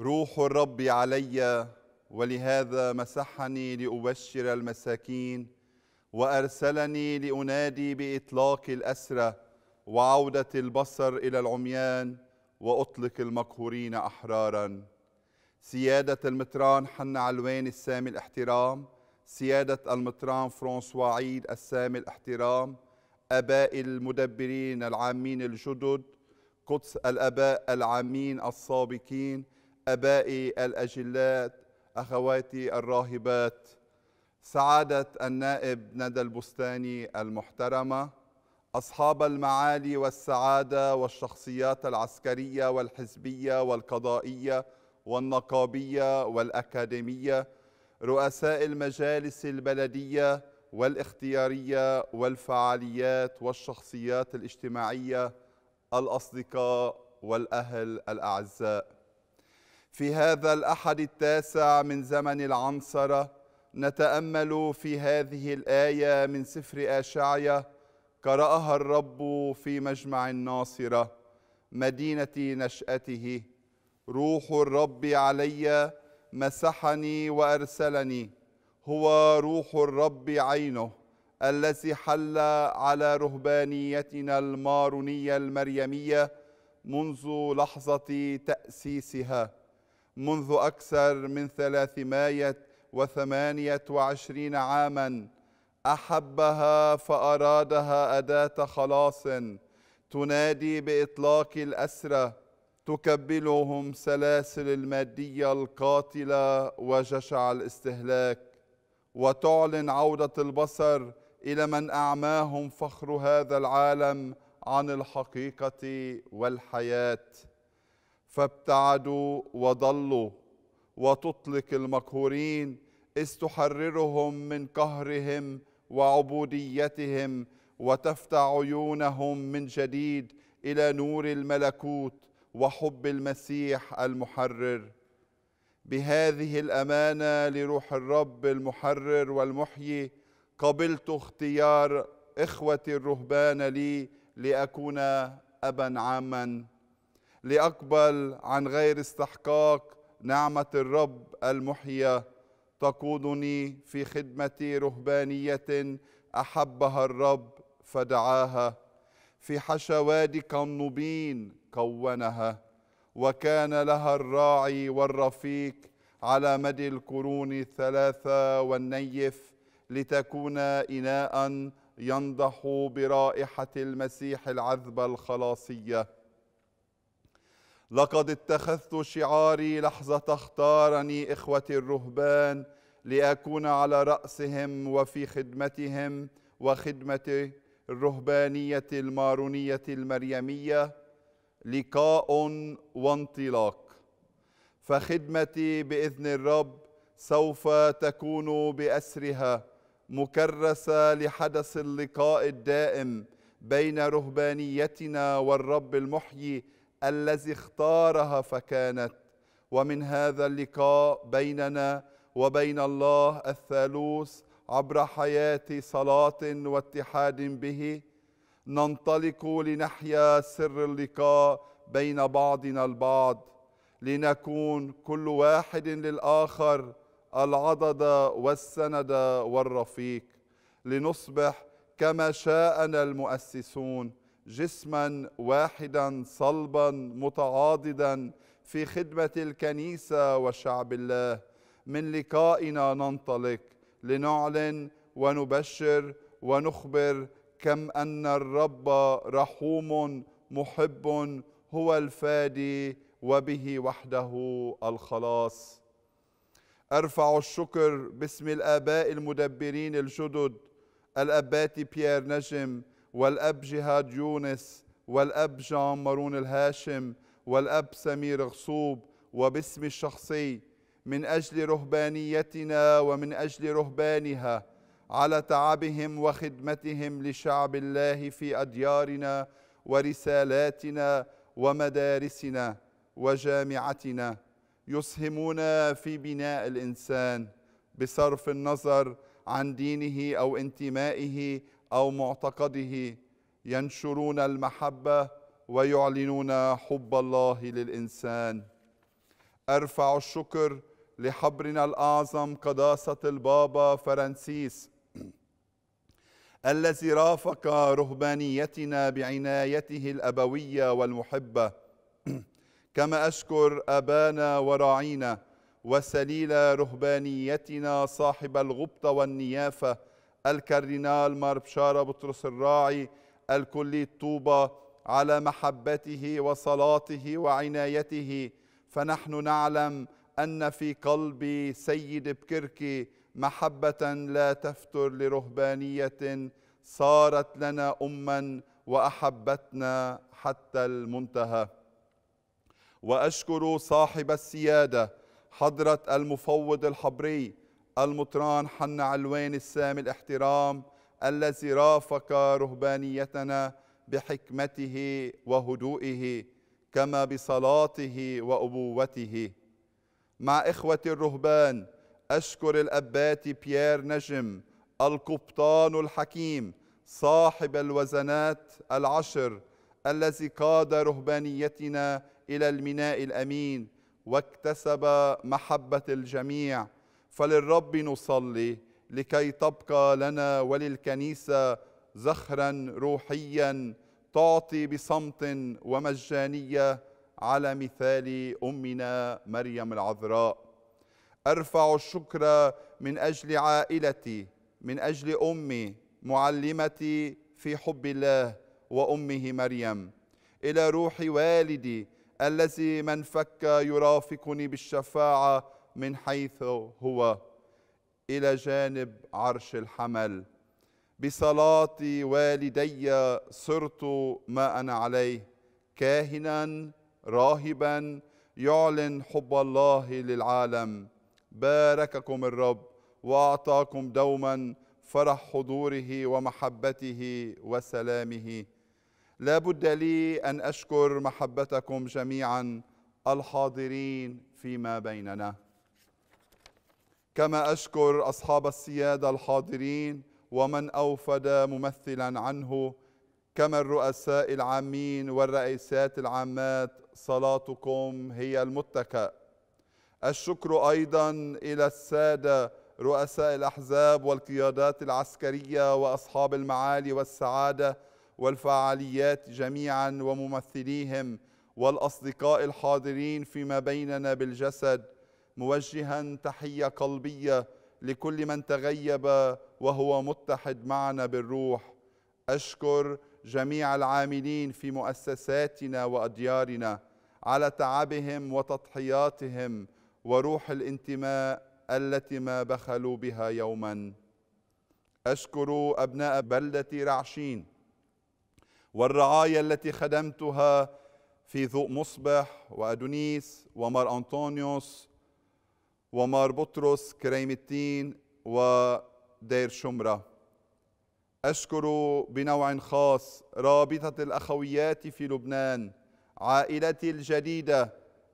روح الرب علي ولهذا مسحني لأبشر المساكين وأرسلني لأنادي بإطلاق الأسرى وعودة البصر إلى العميان وأطلق المقهورين أحرارا سيادة المطران حنا علوان السامي الاحترام سيادة المطران فرانسوا عيد السامي الاحترام أباء المدبرين العامين الجدد قدس الأباء العامين السابقين ابائي الاجلات اخواتي الراهبات سعاده النائب ندى البستاني المحترمه اصحاب المعالي والسعاده والشخصيات العسكريه والحزبيه والقضائيه والنقابيه والاكاديميه رؤساء المجالس البلديه والاختياريه والفعاليات والشخصيات الاجتماعيه الاصدقاء والاهل الاعزاء في هذا الأحد التاسع من زمن العنصرة نتأمل في هذه الآية من سفر آشعية قرأها الرب في مجمع الناصرة مدينة نشأته روح الرب علي مسحني وأرسلني هو روح الرب عينه الذي حل على رهبانيتنا المارونية المريمية منذ لحظة تأسيسها منذ أكثر من ثلاثمائة وثمانية وعشرين عاما أحبها فأرادها أداة خلاص تنادي بإطلاق الأسرى تكبلهم سلاسل المادية القاتلة وجشع الاستهلاك وتعلن عودة البصر إلى من أعماهم فخر هذا العالم عن الحقيقة والحياة فابتعدوا وضلوا وتطلق المقهورين إذ تحررهم من قهرهم وعبوديتهم وتفتح عيونهم من جديد إلى نور الملكوت وحب المسيح المحرر بهذه الأمانة لروح الرب المحرر والمحيي قبلت اختيار إخوتي الرهبان لي لأكون أبا عاما لأقبل عن غير استحقاق نعمة الرب المحية تقودني في خدمة رهبانية أحبها الرب فدعاها في حشواد كالنوبين كونها وكان لها الراعي والرفيق على مدى القرون الثلاثة والنيف لتكون إناء ينضح برائحة المسيح العذبة الخلاصية لقد اتخذت شعاري لحظة اختارني إخوتي الرهبان لأكون على رأسهم وفي خدمتهم وخدمة الرهبانية المارونية المريمية لقاء وانطلاق فخدمتي بإذن الرب سوف تكون بأسرها مكرسة لحدث اللقاء الدائم بين رهبانيتنا والرب المحيي الذي اختارها فكانت ومن هذا اللقاء بيننا وبين الله الثالوث عبر حياه صلاه واتحاد به ننطلق لنحيا سر اللقاء بين بعضنا البعض لنكون كل واحد للاخر العضد والسند والرفيق لنصبح كما شاءنا المؤسسون جسما واحدا صلبا متعاضدا في خدمه الكنيسه وشعب الله من لقائنا ننطلق لنعلن ونبشر ونخبر كم ان الرب رحوم محب هو الفادي وبه وحده الخلاص ارفع الشكر باسم الاباء المدبرين الجدد الابات بيير نجم والأب جهاد يونس والأب جان مارون الهاشم والأب سمير غصوب وباسمي الشخصي من أجل رهبانيتنا ومن أجل رهبانها على تعبهم وخدمتهم لشعب الله في أديارنا ورسالاتنا ومدارسنا وجامعتنا يسهمون في بناء الإنسان بصرف النظر عن دينه أو انتمائه او معتقده ينشرون المحبه ويعلنون حب الله للانسان ارفع الشكر لحبرنا الاعظم قداسه البابا فرانسيس الذي رافق رهبانيتنا بعنايته الابويه والمحبه كما اشكر ابانا وراعينا وسليل رهبانيتنا صاحب الغبطه والنيافه الكاردينال مار بشارة بطرس الراعي الكلي الطوبة على محبته وصلاته وعنايته فنحن نعلم أن في قلب سيد بكركي محبة لا تفتر لرهبانية صارت لنا أما وأحبتنا حتى المنتهى وأشكر صاحب السيادة حضرة المفوض الحبري المطران حنا علوين السامي الاحترام الذي رافق رهبانيتنا بحكمته وهدوئه كما بصلاته وابوته مع اخوه الرهبان اشكر الابات بيير نجم القبطان الحكيم صاحب الوزنات العشر الذي قاد رهبانيتنا الى الميناء الامين واكتسب محبه الجميع فللرب نصلي لكي تبقى لنا وللكنيسه زخرا روحيا تعطي بصمت ومجانيه على مثال امنا مريم العذراء ارفع الشكر من اجل عائلتي من اجل امي معلمتي في حب الله وامه مريم الى روح والدي الذي من فك يرافقني بالشفاعه من حيث هو الى جانب عرش الحمل بصلاه والدي صرت ما انا عليه كاهنا راهبا يعلن حب الله للعالم بارككم الرب واعطاكم دوما فرح حضوره ومحبته وسلامه لا بد لي ان اشكر محبتكم جميعا الحاضرين فيما بيننا كما أشكر أصحاب السيادة الحاضرين ومن أوفد ممثلا عنه كما الرؤساء العامين والرئيسات العامات صلاتكم هي المتكأ الشكر أيضا إلى السادة رؤساء الأحزاب والقيادات العسكرية وأصحاب المعالي والسعادة والفعاليات جميعا وممثليهم والأصدقاء الحاضرين فيما بيننا بالجسد موجها تحيه قلبيه لكل من تغيب وهو متحد معنا بالروح اشكر جميع العاملين في مؤسساتنا واديارنا على تعبهم وتضحياتهم وروح الانتماء التي ما بخلوا بها يوما اشكر ابناء بلده رعشين والرعايا التي خدمتها في ذوق مصبح وادونيس ومر انطونيوس ومار بطرس كريم التين ودير شمرة أشكر بنوع خاص رابطة الأخويات في لبنان عائلتي الجديدة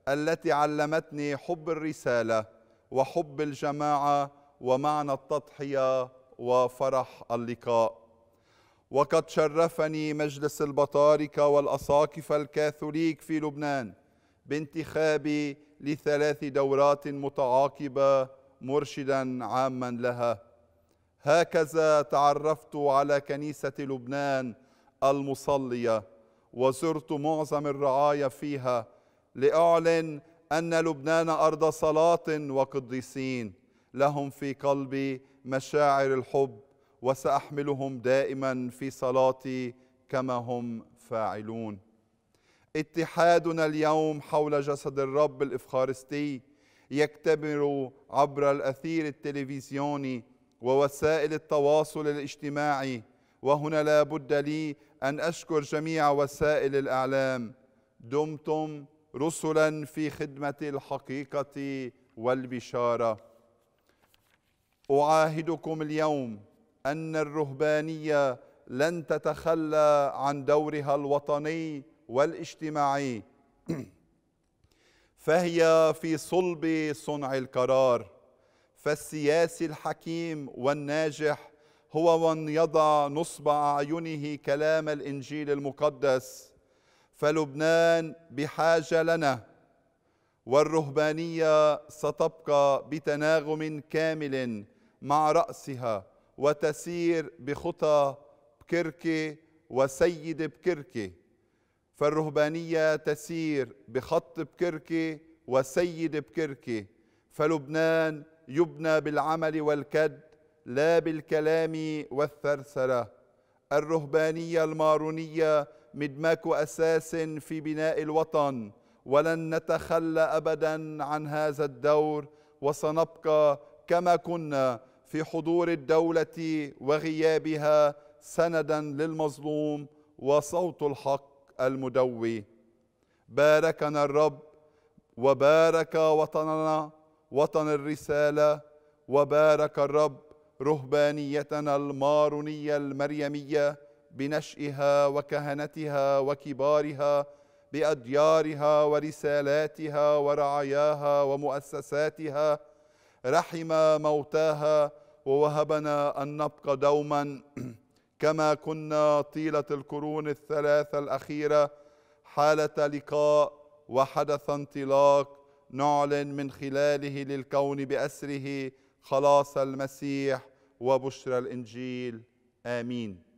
التي علمتني حب الرسالة وحب الجماعة ومعنى التضحية وفرح اللقاء وقد شرفني مجلس البطاركة والأساقفة الكاثوليك في لبنان بانتخابي لثلاث دورات متعاقبه مرشدا عاما لها هكذا تعرفت على كنيسه لبنان المصليه وزرت معظم الرعايا فيها لاعلن ان لبنان ارض صلاه وقديسين لهم في قلبي مشاعر الحب وساحملهم دائما في صلاتي كما هم فاعلون اتحادنا اليوم حول جسد الرب الافخارستي يكتبر عبر الاثير التلفزيوني ووسائل التواصل الاجتماعي وهنا لا بد لي ان اشكر جميع وسائل الاعلام دمتم رسلا في خدمه الحقيقه والبشاره اعاهدكم اليوم ان الرهبانيه لن تتخلى عن دورها الوطني والاجتماعي فهي في صلب صنع القرار فالسياسي الحكيم والناجح هو من يضع نصب اعينه كلام الانجيل المقدس فلبنان بحاجه لنا والرهبانيه ستبقى بتناغم كامل مع راسها وتسير بخطى بكركي وسيد بكركي فالرهبانية تسير بخط بكركي وسيد بكركي فلبنان يبنى بالعمل والكد لا بالكلام والثرثرة الرهبانية المارونية مدماك أساس في بناء الوطن ولن نتخلى أبدا عن هذا الدور وسنبقى كما كنا في حضور الدولة وغيابها سندا للمظلوم وصوت الحق المدوي باركنا الرب وبارك وطننا وطن الرسالة وبارك الرب رهبانيتنا المارونية المريمية بنشئها وكهنتها وكبارها بأديارها ورسالاتها ورعاياها ومؤسساتها رحم موتاها ووهبنا أن نبقى دوما كما كنا طيله القرون الثلاثه الاخيره حاله لقاء وحدث انطلاق نعلن من خلاله للكون باسره خلاص المسيح وبشرى الانجيل امين